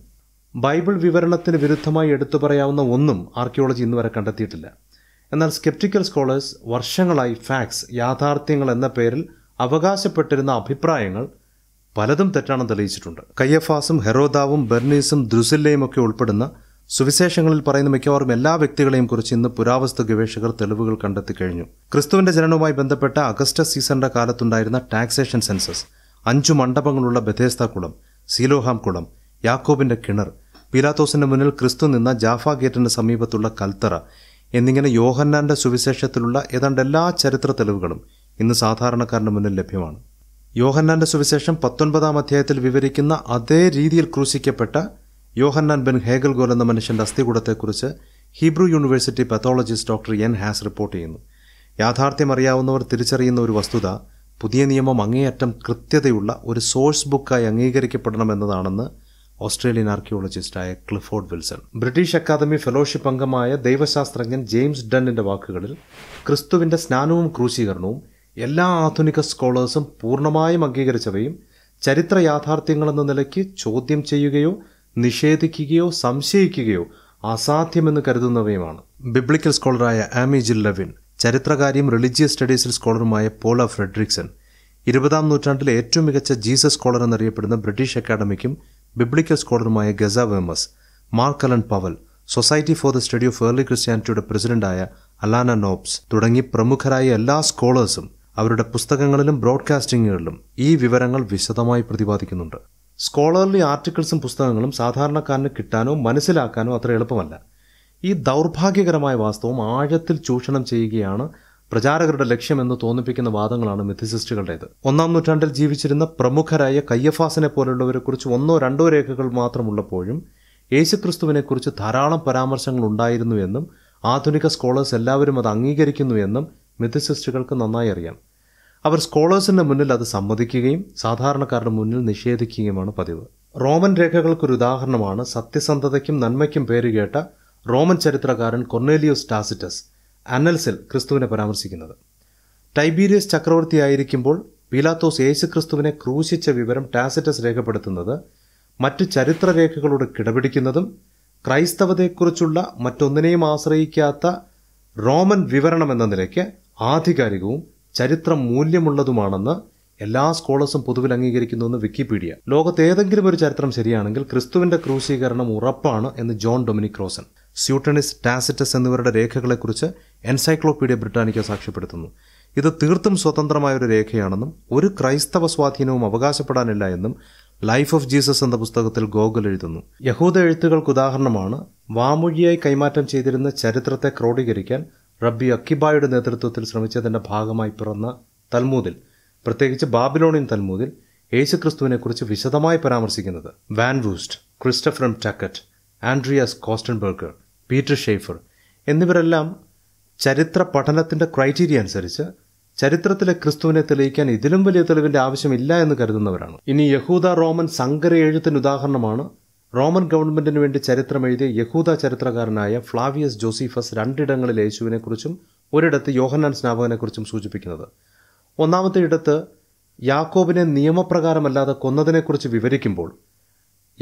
ബൈബിൾ വിവരണത്തിന് വിരുദ്ധമായി എടുത്തു പറയാവുന്ന ഒന്നും ആർക്കിയോളജി ഇന്നുവരെ കണ്ടെത്തിയിട്ടില്ല എന്നാൽ സ്കെപ്റ്റിക്കൽ സ്കോളേഴ്സ് വർഷങ്ങളായി ഫാക്സ് യാഥാർത്ഥ്യങ്ങൾ എന്ന പേരിൽ അവകാശപ്പെട്ടിരുന്ന അഭിപ്രായങ്ങൾ പലതും തെറ്റാണെന്ന് തെളിയിച്ചിട്ടുണ്ട് കയ്യഫാസും ഹെറോദാവും ബെർണീസും ദ്രുസില്ലയും ഒക്കെ ഉൾപ്പെടുന്ന സുവിശേഷങ്ങളിൽ പറയുന്ന മിക്കവാറും എല്ലാ വ്യക്തികളെയും കുറിച്ച് ഇന്ന് പുരാവസ്തു ഗവേഷകർ തെളിവുകൾ കണ്ടെത്തി കഴിഞ്ഞു ക്രിസ്തുവിന്റെ ജനനവുമായി ബന്ധപ്പെട്ട അഗസ്റ്റസ് സീസറിന്റെ കാലത്തുണ്ടായിരുന്ന ടാക്സേഷൻ സെൻസസ് അഞ്ചു മണ്ഡപങ്ങളുള്ള ബഥേസ്ത കുളം സീലോഹാം കുളം യാക്കോബിന്റെ കിണർ പിലാത്തോസിന്റെ മുന്നിൽ ക്രിസ്തു നിന്ന ജാഫ ഗേറ്റിന്റെ സമീപത്തുള്ള കൽത്തറ എന്നിങ്ങനെ യോഹന്നാന്റെ സുവിശേഷത്തിലുള്ള ഏതാണ്ട് എല്ലാ ചരിത്ര തെളിവുകളും ഇന്ന് സാധാരണക്കാരന്റെ മുന്നിൽ ലഭ്യമാണ് യോഹന്നാന്റെ സുവിശേഷം പത്തൊൻപതാം അധ്യായത്തിൽ വിവരിക്കുന്ന അതേ രീതിയിൽ ക്രൂശിക്കപ്പെട്ട യോഹന്നാൻ ബെൻ ഹേഗൽഗോൽ എന്ന മനുഷ്യന്റെ അസ്ഥികൂടത്തെക്കുറിച്ച് Hebrew University pathologist doctor N Haas report ചെയ്യുന്നു യാഥാർത്ഥ്യം അറിയാവുന്നവർ തിരിച്ചറിയുന്ന ഒരു വസ്തുത പുതിയ നിയമം അങ്ങേയറ്റം കൃത്യതയുള്ള ഒരു സോഴ്സ് ബുക്കായി അംഗീകരിക്കപ്പെടണമെന്നതാണെന്ന് ഓസ്ട്രേലിയൻ ആർക്കിയോളജിസ്റ്റായ Clifford Wilson British Academy fellowship അംഗമായ ദൈവശാസ്ത്രജ്ഞൻ ജെയിംസ് ഡണ്ണിന്റെ വാക്കുകളിൽ ക്രിസ്തുവിന്റെ സ്നാനവും ക്രൂശീകരണവും എല്ലാ ആധുനിക സ്കോളേഴ്സും പൂർണ്ണമായും അംഗീകരിച്ചവയും ചരിത്ര യാഥാർത്ഥ്യങ്ങളെന്ന നിലയ്ക്ക് ചോദ്യം ചെയ്യുകയോ നിഷേധിക്കുകയോ സംശയിക്കുകയോ അസാധ്യമെന്ന് കരുതുന്നവയുമാണ് ബിബ്ലിക്കൽ സ്കോളറായ ആമി ജിൽ ലെവിൻ ചരിത്രകാരിയും റിലിജിയസ് സ്റ്റഡീസിൽ സ്കോളറുമായ പോള ഫ്രെഡ്രിക്സൺ ഇരുപതാം നൂറ്റാണ്ടിലെ ഏറ്റവും മികച്ച ജീസസ് സ്കോളർ എന്നറിയപ്പെടുന്ന ബ്രിട്ടീഷ് അക്കാഡമിക്കും ബിബ്ലിക്കൽ സ്കോളറുമായ Geza Vermes Mark Allan Powell Society for the Study of Early ക്രിസ്ത്യാനിറ്റിയുടെ പ്രസിഡന്റായ അലാന നോബ്സ് തുടങ്ങി പ്രമുഖരായ എല്ലാ സ്കോളേഴ്സും അവരുടെ പുസ്തകങ്ങളിലും ബ്രോഡ്കാസ്റ്റിംഗുകളിലും ഈ വിവരങ്ങൾ വിശദമായി പ്രതിപാദിക്കുന്നുണ്ട് സ്കോളർലി ആർട്ടിക്കിൾസും പുസ്തകങ്ങളും സാധാരണക്കാരന് കിട്ടാനോ മനസ്സിലാക്കാനോ അത്ര എളുപ്പമല്ല ഈ ദൗർഭാഗ്യകരമായ വാസ്തവം ആഴത്തിൽ ചൂഷണം ചെയ്യുകയാണ് പ്രചാരകരുടെ ലക്ഷ്യമെന്ന് തോന്നിപ്പിക്കുന്ന വാദങ്ങളാണ് മെഥിസിസ്റ്റുകളുടേത് ഒന്നാം നൂറ്റാണ്ടിൽ ജീവിച്ചിരുന്ന പ്രമുഖരായ കയ്യഫാസിനെ പോലുള്ളവരെക്കുറിച്ച് ഒന്നോ രണ്ടോ രേഖകൾ മാത്രമുള്ളപ്പോഴും യേശുക്രിസ്തുവിനെക്കുറിച്ച് ധാരാളം പരാമർശങ്ങൾ ഉണ്ടായിരുന്നു എന്നും ആധുനിക സ്കോളേഴ്സ് എല്ലാവരും അത് അംഗീകരിക്കുന്നു എന്നും മെത്തസിസ്റ്റുകൾക്ക് നന്നായി അറിയാം അവർ സ്കോളേഴ്സിൻ്റെ മുന്നിൽ അത് സമ്മതിക്കുകയും സാധാരണക്കാരുടെ മുന്നിൽ നിഷേധിക്കുകയുമാണ് പതിവ് റോമൻ രേഖകൾക്കൊരു ഉദാഹരണമാണ് സത്യസന്ധതയ്ക്കും നന്മയ്ക്കും പേരുകേട്ട റോമൻ ചരിത്രകാരൻ കൊർണേലിയോസ് ടാസിറ്റസ് അനൽസിൽ ക്രിസ്തുവിനെ പരാമർശിക്കുന്നത് ടൈബീരിയസ് ചക്രവർത്തിയായിരിക്കുമ്പോൾ പീലാത്തോസ് യേശുക്രിസ്തുവിനെ ക്രൂശിച്ച വിവരം ടാസിറ്റസ് രേഖപ്പെടുത്തുന്നത് മറ്റു ചരിത്രരേഖകളോട് കിടപിടിക്കുന്നതും ക്രൈസ്തവതയെക്കുറിച്ചുള്ള മറ്റൊന്നിനെയും ആശ്രയിക്കാത്ത റോമൻ വിവരണം എന്ന നിലയ്ക്ക് ആധികാരികവും ചരിത്ര മൂല്യമുള്ളതുമാണെന്ന് എല്ലാ സ്കോളേഴ്സും പൊതുവിൽ അംഗീകരിക്കുന്നുവെന്ന് വിക്കിപീഡിയ ലോകത്ത് ഏതെങ്കിലും ഒരു ചരിത്രം ശരിയാണെങ്കിൽ ക്രിസ്തുവിന്റെ ക്രൂശീകരണം ഉറപ്പാണ് എന്ന് John Dominic Crossan Suetonius Tacitus എന്നിവരുടെ രേഖകളെക്കുറിച്ച് എൻസൈക്ലോപീഡിയ ബ്രിട്ടാനിക്ക സാക്ഷ്യപ്പെടുത്തുന്നു ഇത് തീർത്തും സ്വതന്ത്രമായ ഒരു രേഖയാണെന്നും ഒരു ക്രൈസ്തവ സ്വാധീനവും അവകാശപ്പെടാനില്ല എന്നും ലൈഫ് ഓഫ് ജീസസ് എന്ന പുസ്തകത്തിൽ ഗോഗൽ എഴുതുന്നു യഹൂദ എഴുത്തുകൾക്ക് ഉദാഹരണമാണ് വാമൊഴിയായി കൈമാറ്റം ചെയ്തിരുന്ന ചരിത്രത്തെ ക്രോഡീകരിക്കാൻ റബ്ബി അക്കിബായുടെ നേതൃത്വത്തിൽ ശ്രമിച്ചതിൻ്റെ ഭാഗമായി പിറന്ന തൽമൂദിൽ പ്രത്യേകിച്ച് ബാബിലോണിയൻ തൽമൂദിൽ യേശുക്രിസ്തുവിനെക്കുറിച്ച് വിശദമായി പരാമർശിക്കുന്നത് Van Voorst Christopher M Tuckett Andreas Kostenberger Peter Schafer എന്നിവരെല്ലാം ചരിത്ര പഠനത്തിൻ്റെ ക്രൈറ്റീരിയ അനുസരിച്ച് ചരിത്രത്തിലെ ക്രിസ്തുവിനെ തെളിയിക്കാൻ ഇതിലും വലിയ തെളിവിൻ്റെ ആവശ്യമില്ല എന്ന് കരുതുന്നവരാണ് ഇനി യഹൂദ റോമൻ സങ്കര എഴുത്തിന് ഉദാഹരണമാണ് റോമൻ ഗവൺമെന്റിനു വേണ്ടി ചരിത്രമെഴുതിയ യഹൂദ ചരിത്രകാരനായ ഫ്ലാവിയസ് ജോസിഫസ് രണ്ടിടങ്ങളിൽ യേശുവിനെക്കുറിച്ചും ഒരിടത്ത് യോഹന്നാൻ സ്നാപകനെക്കുറിച്ചും സൂചിപ്പിക്കുന്നത് ഒന്നാമത്തെ ഇടത്ത് യാക്കോബിനെ നിയമപ്രകാരമല്ലാതെ കൊന്നതിനെക്കുറിച്ച് വിവരിക്കുമ്പോൾ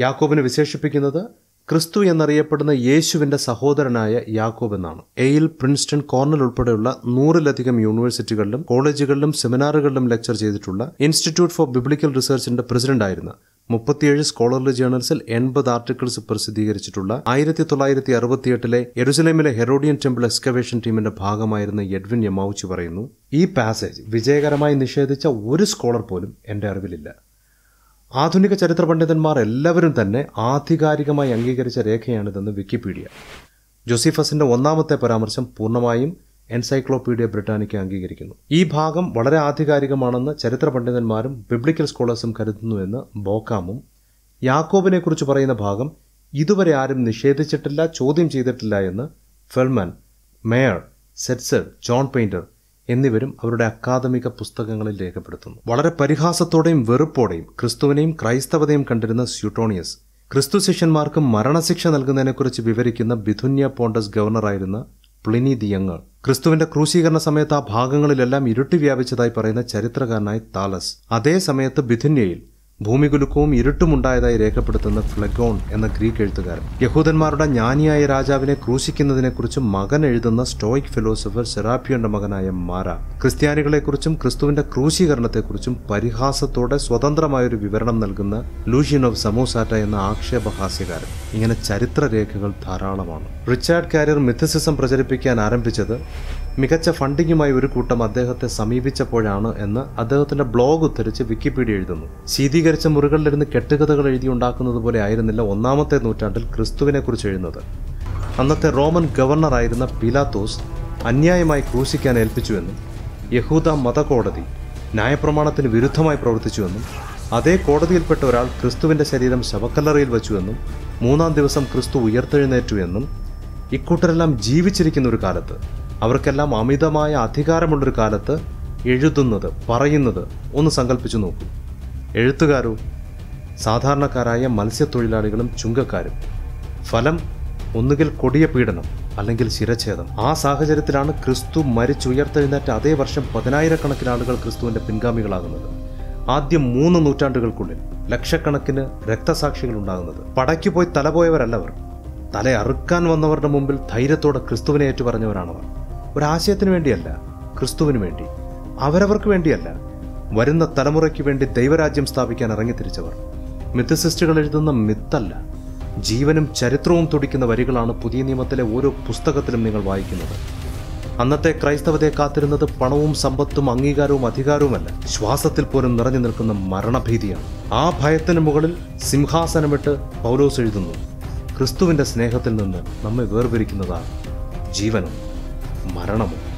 യാക്കോബിനെ വിശേഷിപ്പിക്കുന്നത് ക്രിസ്തു എന്നറിയപ്പെടുന്ന യേശുവിൻ്റെ സഹോദരനായ യാക്കോബ് എന്നാണ് എയിൽ പ്രിൻസ്റ്റൺ കോർണൽ ഉൾപ്പെടെയുള്ള നൂറിലധികം യൂണിവേഴ്സിറ്റികളിലും കോളേജുകളിലും സെമിനാറുകളിലും ലെക്ചർ ചെയ്തിട്ടുള്ള ഇൻസ്റ്റിറ്റ്യൂട്ട് ഫോർ ബിബ്ലിക്കൽ റിസർച്ചിൻ്റെ ആയിരുന്ന മുപ്പത്തിയേഴ് സ്കോളർലി ജേണൽസിൽ എൺപത് ആർട്ടിക്കിൾസ് പ്രസിദ്ധീകരിച്ചിട്ടുള്ള ആയിരത്തി തൊള്ളായിരത്തി അറുപത്തിയെട്ടിലെ എരുസലേമിലെ ഹെറോഡിയൻ ടെമ്പിൾ എക്സ്കവേഷൻ ടീമിന്റെ ഭാഗമായിരുന്ന എഡ്വിൻ യമാവുച്ചി പറയുന്നു ഈ പാസേജ് വിജയകരമായി നിഷേധിച്ച ഒരു സ്കോളർ പോലും എൻ്റെ അറിവിലില്ല ആധുനിക ചരിത്ര പണ്ഡിതന്മാർ എല്ലാവരും തന്നെ ആധികാരികമായി അംഗീകരിച്ച രേഖയാണിതെന്ന് വിക്കിപീഡിയ ജോസിഫസിന്റെ ഒന്നാമത്തെ പരാമർശം പൂർണ്ണമായും എൻസൈക്ലോപ്പീഡിയ ബ്രിട്ടാനിക്ക അംഗീകരിക്കുന്നു ഈ ഭാഗം വളരെ ആധികാരികമാണെന്ന് ചരിത്ര പണ്ഡിതന്മാരും ബിബ്ലിക്കൽ സ്കോളേഴ്സും കരുതുന്നുവെന്ന് ബോക്കാമും യാക്കോബിനെക്കുറിച്ച് പറയുന്ന ഭാഗം ഇതുവരെ ആരും നിഷേധിച്ചിട്ടില്ല ചോദ്യം ചെയ്തിട്ടില്ല എന്ന് Fellman Meyer Setzer John Painter എന്നിവരും അവരുടെ അക്കാദമിക പുസ്തകങ്ങളിൽ രേഖപ്പെടുത്തുന്നു വളരെ പരിഹാസത്തോടെയും വെറുപ്പോടെയും ക്രിസ്തുവിനെയും ക്രൈസ്തവതയും കണ്ടിരുന്ന സ്യൂട്ടോണിയസ് ക്രിസ്തു ശിഷ്യന്മാർക്ക് മരണശിക്ഷ നൽകുന്നതിനെക്കുറിച്ച് വിവരിക്കുന്ന ബിഥുന്യ പോണ്ടസ് ഗവർണറായിരുന്ന പ്ലിനി ദിയങ്ങൾ ക്രിസ്തുവിന്റെ ക്രൂശീകരണ സമയത്ത് ആ ഭാഗങ്ങളിലെല്ലാം ഇരുട്ടി വ്യാപിച്ചതായി പറയുന്ന ചരിത്രകാരനായി താലസ് അതേ സമയത്ത് ബിഥുന്യയിൽ ഭൂമികുലുക്കവും ഇരുട്ടുമുണ്ടായതായി രേഖപ്പെടുത്തുന്ന ഫ്ലഗോൺ എന്ന ഗ്രീക്ക് എഴുത്തുകാരൻ യഹൂദന്മാരുടെ ജ്ഞാനിയായ രാജാവിനെ ക്രൂശിക്കുന്നതിനെക്കുറിച്ച് മകൻ എഴുതുന്ന സ്റ്റോയിക് ഫിലോസഫർ സെറാപ്പിയോന്റെ മകനായ മാര ക്രിസ്ത്യാനികളെക്കുറിച്ചും ക്രിസ്തുവിന്റെ ക്രൂശീകരണത്തെക്കുറിച്ചും പരിഹാസത്തോടെ സ്വതന്ത്രമായൊരു വിവരണം നൽകുന്ന ലൂഷ്യൻ ഓഫ് സമൂസാറ്റ എന്ന ആക്ഷേപഹാസ്യകാരൻ ഇങ്ങനെ ചരിത്ര രേഖകൾ ധാരാളമാണ് റിച്ചാർഡ് കാരിയർ മിഥസിസം പ്രചരിപ്പിക്കാൻ ആരംഭിച്ചത് മികച്ച ഫണ്ടിങ്ങുമായി ഒരു കൂട്ടം അദ്ദേഹത്തെ സമീപിച്ചപ്പോഴാണ് എന്ന് അദ്ദേഹത്തിന്റെ ബ്ലോഗ് ഉദ്ധരിച്ച് വിക്കിപീഡിയ എഴുതുന്നു ശീതീകരിച്ച മുറികളിലിരുന്ന് കെട്ടുകഥകൾ ഉണ്ടാക്കുന്നത് പോലെ ആയിരുന്നില്ല ഒന്നാമത്തെ നൂറ്റാണ്ടിൽ ക്രിസ്തുവിനെക്കുറിച്ച് എഴുതുന്നത് അന്നത്തെ റോമൻ ഗവർണറായിരുന്ന പിലാത്തോസ് അന്യായമായി ക്രൂശിക്കാൻ ഏൽപ്പിച്ചുവെന്നും യഹൂദ മതകോടതി ന്യായപ്രമാണത്തിന് വിരുദ്ധമായി പ്രവർത്തിച്ചുവെന്നും അതേ കോടതിയിൽപ്പെട്ട ഒരാൾ ക്രിസ്തുവിന്റെ ശരീരം ശവക്കല്ലറയിൽ വെച്ചുവെന്നും മൂന്നാം ദിവസം ക്രിസ്തു ഉയർത്തെഴുന്നേറ്റു എന്നും ഇക്കൂട്ടരെല്ലാം ജീവിച്ചിരിക്കുന്ന ഒരു കാലത്ത് അവർക്കെല്ലാം അമിതമായ അധികാരമുള്ളൊരു കാലത്ത് എഴുതുന്നത് പറയുന്നത് ഒന്ന് സങ്കല്പിച്ചു നോക്കൂ എഴുത്തുകാരോ സാധാരണക്കാരായ മത്സ്യത്തൊഴിലാളികളും ചുങ്കക്കാരും ഫലം ഒന്നുകിൽ കൊടിയ പീഡനം അല്ലെങ്കിൽ ശിരഛേദം ആ സാഹചര്യത്തിലാണ് ക്രിസ്തു മരിച്ചുയർത്തെഴുന്നേറ്റ അതേ വർഷം പതിനായിരക്കണക്കിന് ആളുകൾ ക്രിസ്തുവിൻ്റെ പിൻഗാമികളാകുന്നത് ആദ്യം മൂന്ന് നൂറ്റാണ്ടുകൾക്കുള്ളിൽ ലക്ഷക്കണക്കിന് രക്തസാക്ഷികൾ ഉണ്ടാകുന്നത് പടയ്ക്ക് പോയി തലപോയവരല്ലവർ തല അറുക്കാൻ വന്നവരുടെ മുമ്പിൽ ധൈര്യത്തോടെ ക്രിസ്തുവിനെ ഏറ്റുപറഞ്ഞവരാണവർ ഒരാശയത്തിന് വേണ്ടിയല്ല ക്രിസ്തുവിന് വേണ്ടി അവരവർക്ക് വേണ്ടിയല്ല വരുന്ന തലമുറയ്ക്ക് വേണ്ടി ദൈവരാജ്യം സ്ഥാപിക്കാൻ ഇറങ്ങിത്തിരിച്ചവർ മിത്തസിസ്റ്റുകൾ എഴുതുന്ന മിത്തല്ല ജീവനും ചരിത്രവും തുടിക്കുന്ന വരികളാണ് പുതിയ നിയമത്തിലെ ഓരോ പുസ്തകത്തിലും നിങ്ങൾ വായിക്കുന്നത് അന്നത്തെ ക്രൈസ്തവതയെ കാത്തിരുന്നത് പണവും സമ്പത്തും അംഗീകാരവും അധികാരവുമല്ല ശ്വാസത്തിൽ പോലും നിറഞ്ഞു നിൽക്കുന്ന മരണഭീതിയാണ് ആ ഭയത്തിന് മുകളിൽ സിംഹാസനമിട്ട് പൗലോസ് എഴുതുന്നു ക്രിസ്തുവിന്റെ സ്നേഹത്തിൽ നിന്ന് നമ്മെ വേർപിരിക്കുന്നതാണ് ജീവനും മരണമോ